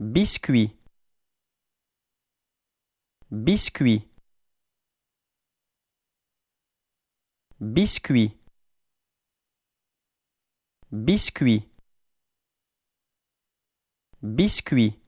Biscuit Biscuit Biscuit Biscuit Biscuit